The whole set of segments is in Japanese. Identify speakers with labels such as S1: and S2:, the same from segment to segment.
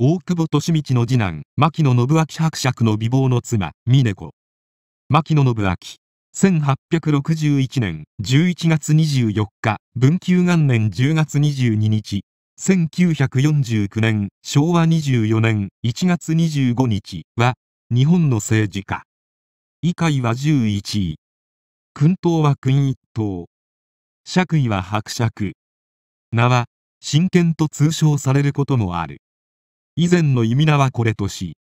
S1: 大久保利道の次男、牧野信明伯爵の美貌の妻、峰子。牧野信明。1861年11月24日、文久元年10月22日、1949年昭和24年1月25日は、日本の政治家。議会は11位。君党は君一党。爵位は伯爵。名は、真剣と通称されることもある。以前の弓名はこれとし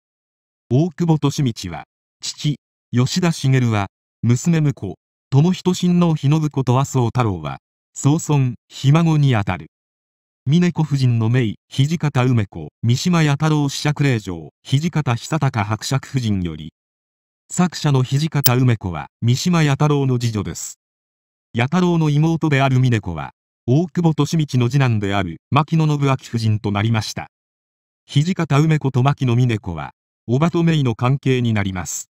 S1: 大久保利道は父吉田茂は娘婿友人親王日信子と麻生太郎は曾孫ひ孫にあたる峰子夫人の姪土方梅子三島弥太郎子爵令嬢土方久隆伯爵夫人より作者の土方梅子は三島弥太郎の次女です弥太郎の妹である峰子は大久保利通の次男である牧野信明夫人となりました土方梅子と牧野峰子は、叔母と姪の関係になります。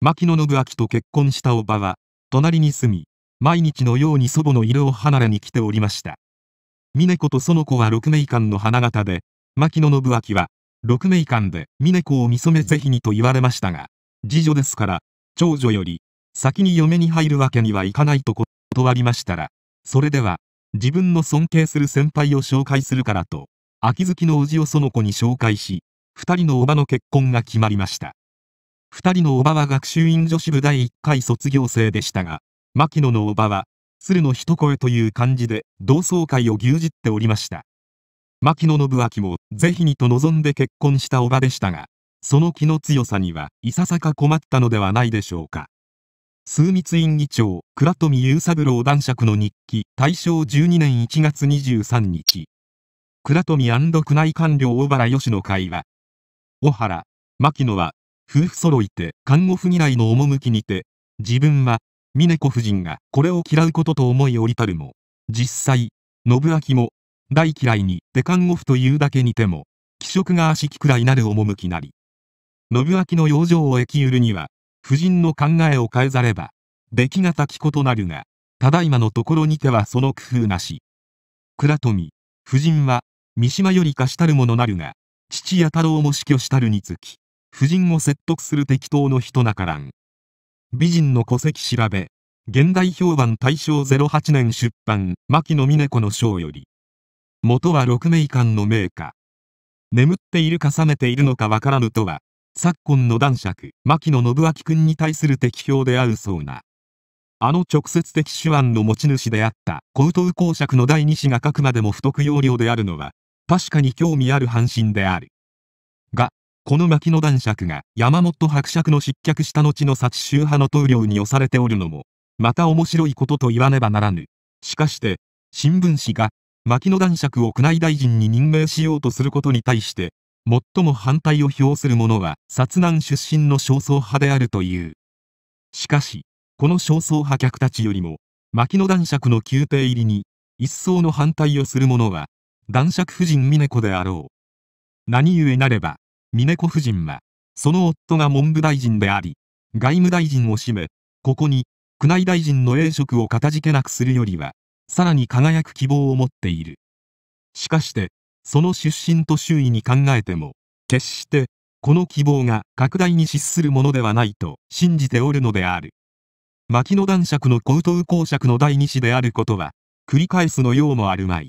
S1: 牧野信明と結婚した叔母は、隣に住み、毎日のように祖母の色を離れに来ておりました。峰子と園子は六名間の花形で、牧野信明は、六名間で峰子を見初めぜひにと言われましたが、次女ですから、長女より、先に嫁に入るわけにはいかないと断りましたら、それでは、自分の尊敬する先輩を紹介するからと、秋月の父をその子に紹介し、二人の叔母の結婚が決まりました。二人の叔母は学習院女子部第一回卒業生でしたが、牧野の叔母は、鶴の一声という感じで同窓会を牛耳っておりました。牧野信明も是非にと望んで結婚した叔母でしたが、その気の強さにはいささか困ったのではないでしょうか。枢密院議長、倉富雄三郎男爵の日記、大正12年1月23日。倉富宮内官僚小原吉の会は、小原、牧野は、夫婦揃いて看護婦嫌いの趣にて、自分は、峰子夫人がこれを嫌うことと思い降りたるも、実際、信明も、大嫌いにて看護婦というだけにても、気色が足しくらいなる趣なり。信明の養生を駅ゆるには、夫人の考えを変えざれば、出来がたきことなるが、ただいまのところにてはその工夫なし。倉富、夫人は、三島より貸したるものなるが、父や太郎も死去したるにつき、夫人を説得する適当の人なからん。美人の戸籍調べ、現代評判大正08年出版、牧野峰子の章より。元は六名間の名家。眠っているか覚めているのかわからぬとは、昨今の男爵、牧野信明君に対する適評であるそうな。あの直接的手腕の持ち主であった高等公爵の第二子が書くまでも不得要領であるのは、確かに興味ある半身である。が、この牧野男爵が山本伯爵の失脚した後の殺宗派の棟梁に押されておるのも、また面白いことと言わねばならぬ。しかして、新聞紙が、牧野男爵を宮内大臣に任命しようとすることに対して、最も反対を表する者は、薩南出身の焦燥派であるという。しかし、この焦燥派客たちよりも、牧野男爵の宮廷入りに、一層の反対をする者は、男爵夫人峰子であろう。何故なれば、峰子夫人は、その夫が文部大臣であり、外務大臣を占め、ここに、宮内大臣の栄職を片付けなくするよりは、さらに輝く希望を持っている。しかして、その出身と周囲に考えても、決して、この希望が拡大に失するものではないと信じておるのである。牧野男爵の高等公爵の第二子であることは、繰り返すのようもあるまい。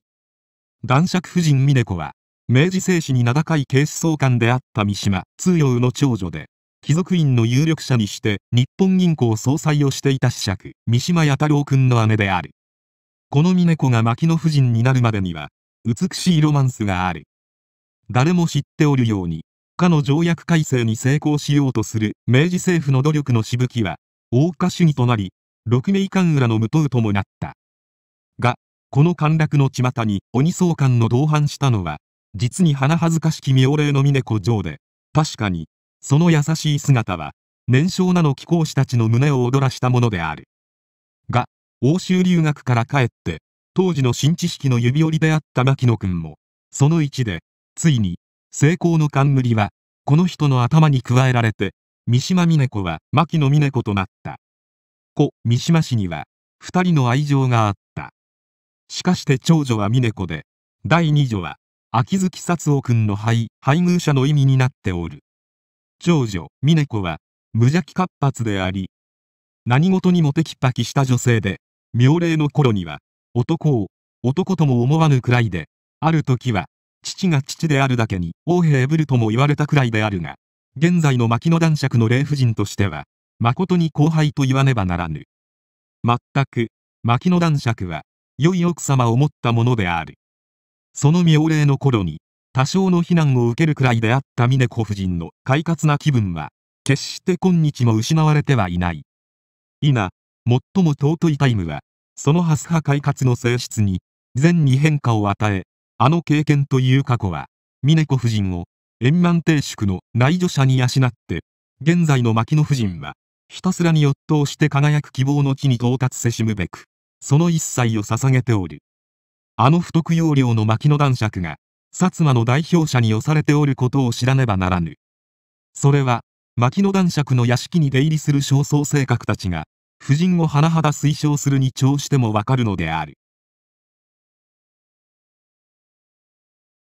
S1: 男爵夫人峰子は、明治政治に名高い警視総監であった三島通用の長女で、貴族院の有力者にして日本銀行総裁をしていた子爵、三島弥太郎君の姉である。この峰子が牧野夫人になるまでには、美しいロマンスがある。誰も知っておるように、かの条約改正に成功しようとする明治政府の努力のしぶきは、大岡主義となり、六名官裏の無党ともなった。が、この陥落の巷に鬼総監の同伴したのは、実に鼻恥ずかしき妙霊の峰子城で、確かに、その優しい姿は、年少なの貴公子たちの胸を躍らしたものである。が、欧州留学から帰って、当時の新知識の指折りであった牧野君も、その一で、ついに、成功の冠は、この人の頭に加えられて、三島峰子は牧野峰子となった。故、三島氏には、二人の愛情があった。しかして長女は峰子で、第二女は、秋月薩夫君の配、配偶者の意味になっておる。長女、峰子は、無邪気活発であり、何事にもテキパキした女性で、妙齢の頃には、男を、男とも思わぬくらいで、ある時は、父が父であるだけに、王兵ぶるとも言われたくらいであるが、現在の牧野男爵の霊婦人としては、誠に後輩と言わねばならぬ。全く、牧野男爵は、良い奥様を持ったものである。その妙齢の頃に、多少の非難を受けるくらいであった峰子夫人の快活な気分は、決して今日も失われてはいない。今、最も尊いタイムは、そのハス派快活の性質に、善に変化を与え、あの経験という過去は、峰子夫人を円満定宿の内助者に養って、現在の牧野夫人は、ひたすらにっ冬して輝く希望の地に到達せしむべく、その一切を捧げておる。あの不徳要領の牧野男爵が、薩摩の代表者に押されておることを知らねばならぬ。それは、牧野男爵の屋敷に出入りする焦燥性格たちが、夫人を甚だ推奨するに調してもわかるのである。